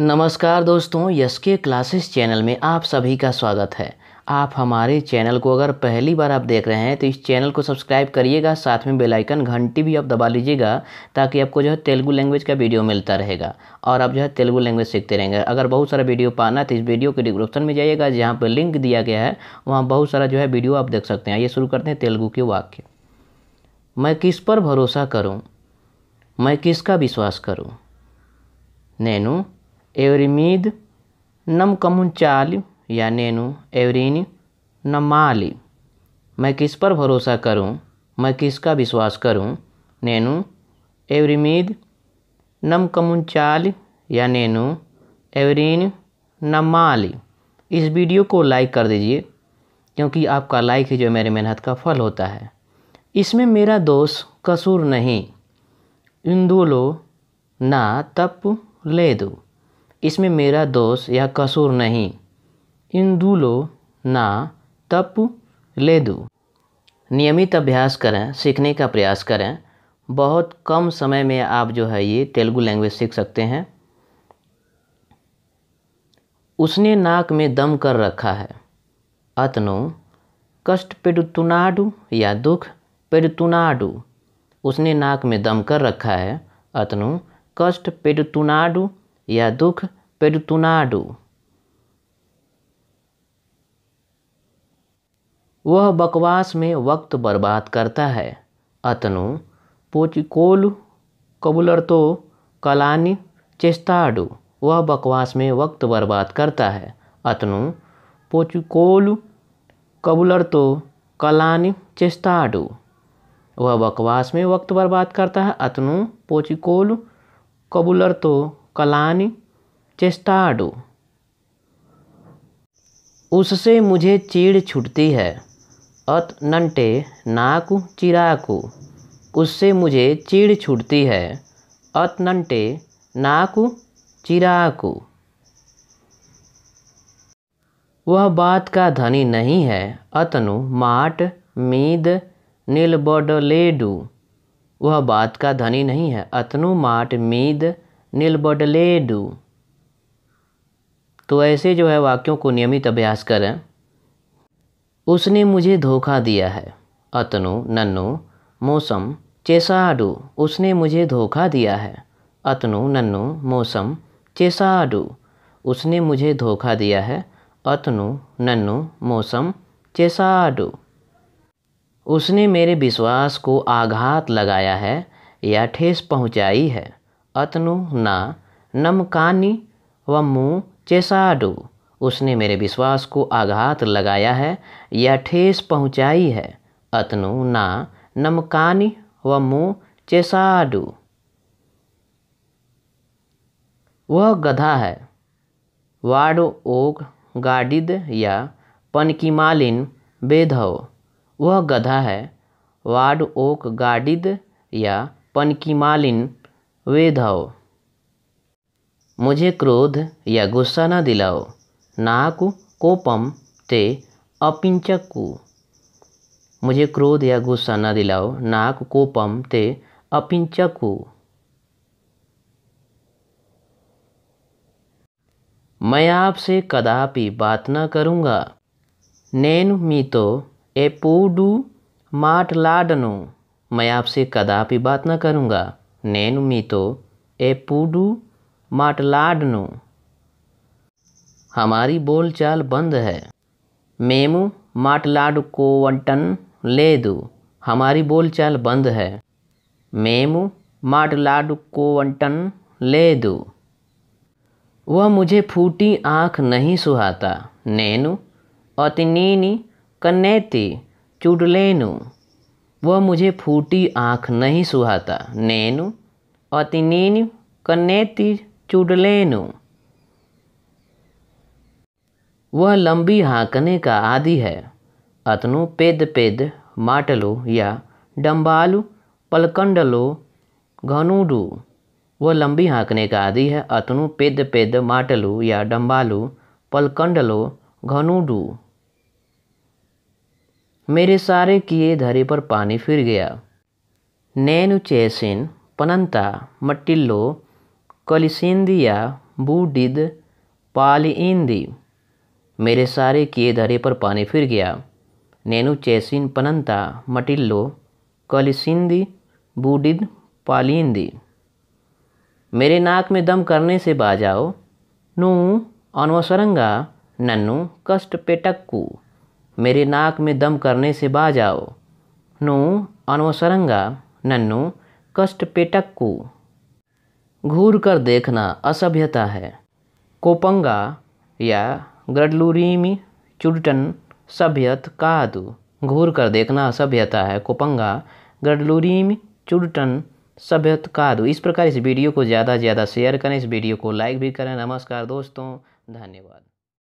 नमस्कार दोस्तों यस के क्लासेस चैनल में आप सभी का स्वागत है आप हमारे चैनल को अगर पहली बार आप देख रहे हैं तो इस चैनल को सब्सक्राइब करिएगा साथ में बेल आइकन घंटी भी आप दबा लीजिएगा ताकि आपको जो है तेलुगू लैंग्वेज का वीडियो मिलता रहेगा और आप जो है तेलुगू लैंग्वेज सीखते रहेंगे अगर बहुत सारा वीडियो पाना तो इस वीडियो के डिस्क्रिप्शन में जाइएगा जहाँ पर लिंक दिया गया है वहाँ बहुत सारा जो है वीडियो आप देख सकते हैं ये शुरू करते हैं तेलुगु के वाक्य मैं किस पर भरोसा करूँ मैं किसका विश्वास करूँ नैनू एवरीमीद नम नमकम चाल या नैनु एवरीन नमाली मैं किस पर भरोसा करूं मैं किसका विश्वास करूं नैनु एवरीमीद नमकमुन चाल या नैनु एवरीन नमाली इस वीडियो को लाइक कर दीजिए क्योंकि आपका लाइक ही जो मेरे मेहनत का फल होता है इसमें मेरा दोष कसूर नहीं इंदुलो ना तप ले दो इसमें मेरा दोष या कसूर नहीं इंदुलो ना तप ले दू नियमित अभ्यास करें सीखने का प्रयास करें बहुत कम समय में आप जो है ये तेलुगु लैंग्वेज सीख सकते हैं उसने नाक में दम कर रखा है अतनो कष्ट पेडुतुनाडु या दुख पेडुतुनाडु उसने नाक में दम कर रखा है अतनु कष्ट पेडुतुनाडु या दुख पेरुतुनाडु वह बकवास में वक्त बर्बाद करता है अतनु पोचिकोल कबुलर तो कलानी चेस्ताडु वह बकवास में वक्त बर्बाद करता है अतनु पोचिकोल कबुलर तो कलानी चेस्ताडु वह बकवास में वक्त बर्बाद करता है अतनु पोचिकोल कबुलर तो कलानी చేస్తాడు उससे मुझे चीड़ छूटती है अत नंटे नाकु चिराकु उससे मुझे चीड़ छूटती है अत नंटे नाकु चिराकु वह बात का धनी नहीं है अतनु माट मीद नीलबडलेडू वह बात का धनी नहीं है अतनु माट मीद डू तो ऐसे जो है वाक्यों को नियमित अभ्यास करें उसने मुझे धोखा दिया है अतनु नन्नु मौसम चेसाडू उसने मुझे धोखा दिया है अतनु नन्नु मौसम चेसाडू उसने मुझे धोखा दिया है अतनु नन्नु मौसम चेसाडू उसने मेरे विश्वास को आघात लगाया है या ठेस पहुंचाई है अतनु ना नमकानी व मुँह चेसाडु उसने मेरे विश्वास को आघात लगाया है या ठेस पहुंचाई है अतनु ना नमकानी व मुँह चेसाडु वह गधा है वाडो ओग गाडिद या पनकीमालिन बेधव वह गधा है वाड ओक गाडिद या पनकीमालिन वे धाओ मुझे क्रोध या गुस्सा ना दिलाओ नाकु कोपम ते अपिंचकु मुझे क्रोध या गुस्सा ना दिलाओ नाक कोपम ते अपिंचकु मैं आपसे कदापि बात ना करूँगा नैन मी ए एपोडू माट लाडनो मैं आपसे कदापि बात ना करूँगा तो ए एपुडु माटलाडनु हमारी बोलचाल बंद है मेमू ले दो हमारी बोलचाल बंद है मेमू ले दो वह मुझे फूटी आँख नहीं सुहाता नैनु अतिनीनी कन्नेती चुडलेनु वह मुझे फूटी आँख नहीं सुहाता नैनु अति नीनु कन्नेति चुडलेनु वह लंबी हाँकने का आदि है अतनु पेद पेद माटलो या डम्बालु पलकंडलो घनुडू वह लंबी हाँकने का आदि है अतनु पेद पेद माटलो या डम्बालु पलकंडलो घनुडू मेरे सारे किए धरे पर पानी फिर गया नैन चैसिन पनंता मट्टिल्लो कलिसेंदिया बूडिद पालिंदी मेरे सारे किए धरे पर पानी फिर गया नैनु चैसिन पनंता मटिल्लो कलिसिंदी बूडिद पालिंदी मेरे नाक में दम करने से बाजाओ नू अनवसरंगा नन्नू कष्ट पेटक्कू मेरे नाक में दम करने से बाज आओ नू अनवसरंगा नन्नू कष्ट पेटक्कू घूर कर देखना असभ्यता है कोपंगा या गडलूरीमी चुडटन सभ्यत कादु घूर कर देखना असभ्यता है कोपंगा गडलूरीम चुडटन सभ्यत कादु इस प्रकार इस वीडियो को ज़्यादा से ज़्यादा शेयर करें इस वीडियो को लाइक भी करें नमस्कार दोस्तों धन्यवाद